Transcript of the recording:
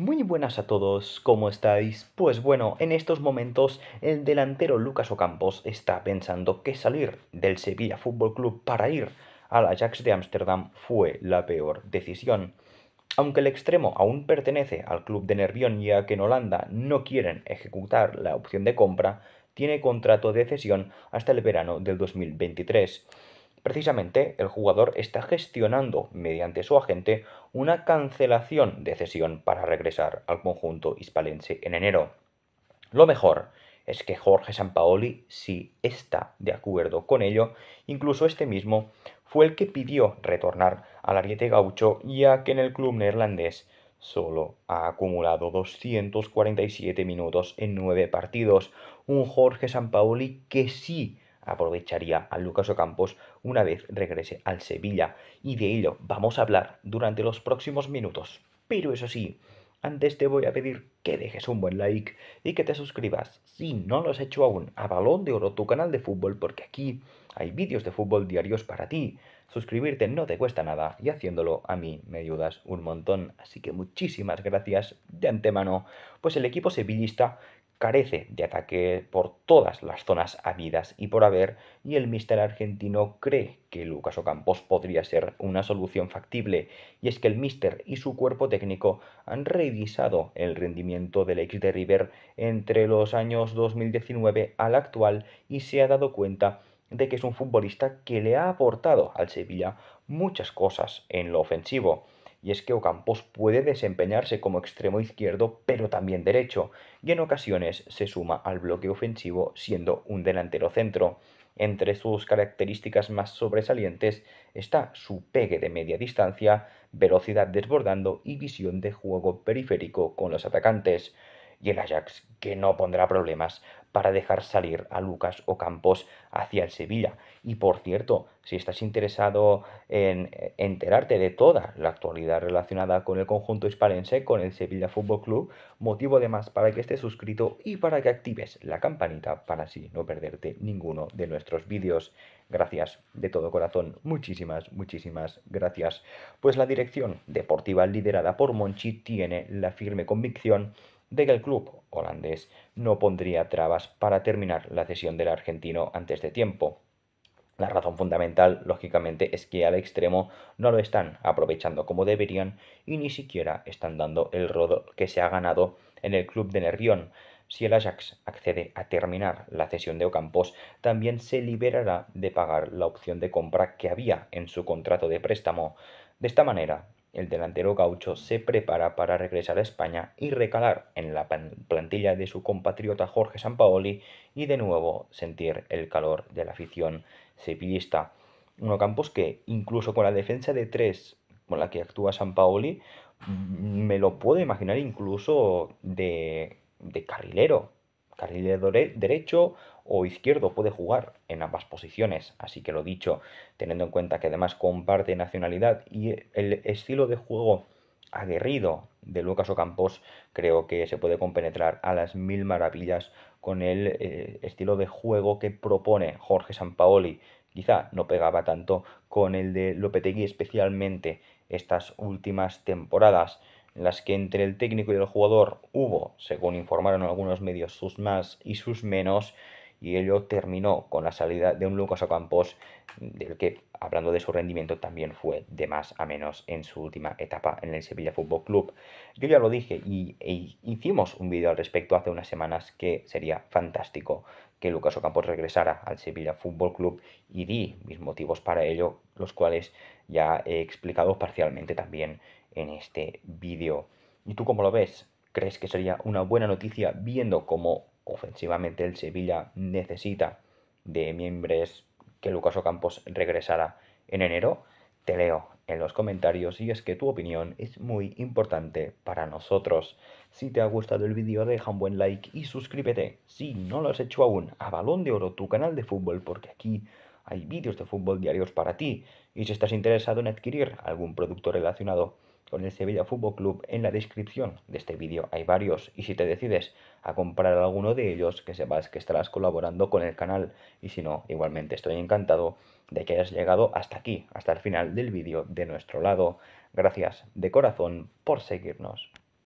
Muy buenas a todos, ¿cómo estáis? Pues bueno, en estos momentos el delantero Lucas Ocampos está pensando que salir del Sevilla Fútbol Club para ir al Ajax de Ámsterdam fue la peor decisión. Aunque el extremo aún pertenece al club de Nervión ya que en Holanda no quieren ejecutar la opción de compra, tiene contrato de cesión hasta el verano del 2023. Precisamente, el jugador está gestionando, mediante su agente, una cancelación de cesión para regresar al conjunto hispalense en enero. Lo mejor es que Jorge Sampaoli sí está de acuerdo con ello, incluso este mismo fue el que pidió retornar al Ariete Gaucho, ya que en el club neerlandés solo ha acumulado 247 minutos en 9 partidos. Un Jorge Sampaoli que sí aprovecharía a Lucas Ocampos una vez regrese al Sevilla y de ello vamos a hablar durante los próximos minutos. Pero eso sí, antes te voy a pedir que dejes un buen like y que te suscribas, si no lo has hecho aún, a Balón de Oro, tu canal de fútbol, porque aquí hay vídeos de fútbol diarios para ti. Suscribirte no te cuesta nada y haciéndolo a mí me ayudas un montón. Así que muchísimas gracias de antemano. Pues el equipo sevillista carece de ataque por todas las zonas habidas y por haber, y el míster argentino cree que Lucas Ocampos podría ser una solución factible, y es que el mister y su cuerpo técnico han revisado el rendimiento del ex de River entre los años 2019 al actual y se ha dado cuenta de que es un futbolista que le ha aportado al Sevilla muchas cosas en lo ofensivo y es que Ocampos puede desempeñarse como extremo izquierdo pero también derecho, y en ocasiones se suma al bloque ofensivo siendo un delantero centro. Entre sus características más sobresalientes está su pegue de media distancia, velocidad desbordando y visión de juego periférico con los atacantes y el Ajax, que no pondrá problemas para dejar salir a Lucas o Campos hacia el Sevilla. Y por cierto, si estás interesado en eh, enterarte de toda la actualidad relacionada con el conjunto hispalense, con el Sevilla Fútbol Club, motivo además para que estés suscrito y para que actives la campanita para así no perderte ninguno de nuestros vídeos. Gracias de todo corazón, muchísimas, muchísimas gracias. Pues la dirección deportiva liderada por Monchi tiene la firme convicción de que el club holandés no pondría trabas para terminar la cesión del argentino antes de tiempo. La razón fundamental, lógicamente, es que al extremo no lo están aprovechando como deberían y ni siquiera están dando el rodo que se ha ganado en el club de Nervión. Si el Ajax accede a terminar la cesión de Ocampos, también se liberará de pagar la opción de compra que había en su contrato de préstamo. De esta manera, el delantero gaucho se prepara para regresar a España y recalar en la plantilla de su compatriota Jorge Sampaoli y de nuevo sentir el calor de la afición sevillista. Uno Campos que incluso con la defensa de tres con la que actúa Sampaoli, mm, me lo puedo imaginar incluso de, de carrilero, carrilero derecho o izquierdo, puede jugar en ambas posiciones. Así que lo dicho, teniendo en cuenta que además comparte nacionalidad y el estilo de juego aguerrido de Lucas Ocampos, creo que se puede compenetrar a las mil maravillas con el eh, estilo de juego que propone Jorge Sampaoli. Quizá no pegaba tanto con el de Lopetegui, especialmente estas últimas temporadas, en las que entre el técnico y el jugador hubo, según informaron algunos medios, sus más y sus menos, y ello terminó con la salida de un Lucas Ocampos, del que, hablando de su rendimiento, también fue de más a menos en su última etapa en el Sevilla Fútbol Club. Yo ya lo dije y, e hicimos un vídeo al respecto hace unas semanas que sería fantástico que Lucas Ocampos regresara al Sevilla Fútbol Club y di mis motivos para ello, los cuales ya he explicado parcialmente también en este vídeo. ¿Y tú cómo lo ves? ¿Crees que sería una buena noticia viendo cómo ofensivamente el Sevilla necesita de miembros que Lucas Ocampos regresara en enero. Te leo en los comentarios y es que tu opinión es muy importante para nosotros. Si te ha gustado el vídeo deja un buen like y suscríbete. Si no lo has hecho aún, a Balón de Oro, tu canal de fútbol, porque aquí hay vídeos de fútbol diarios para ti. Y si estás interesado en adquirir algún producto relacionado con el Sevilla Fútbol Club en la descripción de este vídeo. Hay varios y si te decides a comprar alguno de ellos, que sepas que estarás colaborando con el canal y si no, igualmente estoy encantado de que hayas llegado hasta aquí, hasta el final del vídeo de nuestro lado. Gracias de corazón por seguirnos.